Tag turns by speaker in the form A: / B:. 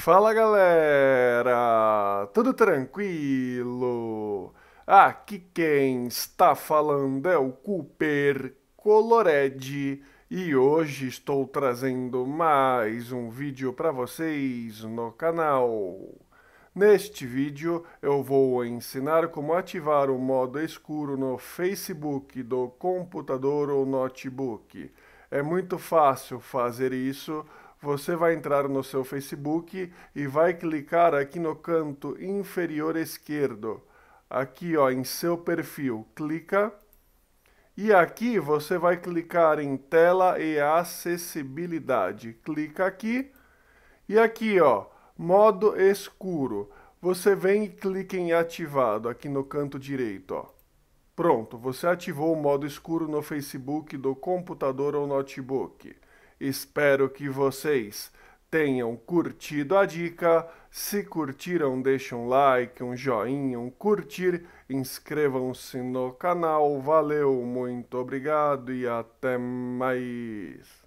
A: Fala galera, tudo tranquilo? Ah, aqui quem está falando é o Cooper Colored e hoje estou trazendo mais um vídeo para vocês no canal. Neste vídeo eu vou ensinar como ativar o modo escuro no Facebook do computador ou notebook. É muito fácil fazer isso você vai entrar no seu Facebook e vai clicar aqui no canto inferior esquerdo, aqui ó, em seu perfil. Clica e aqui você vai clicar em tela e acessibilidade. Clica aqui e aqui ó, modo escuro. Você vem e clica em ativado aqui no canto direito, ó. Pronto, você ativou o modo escuro no Facebook do computador ou notebook. Espero que vocês tenham curtido a dica. Se curtiram, deixem um like, um joinha, um curtir, inscrevam-se no canal. Valeu, muito obrigado e até mais.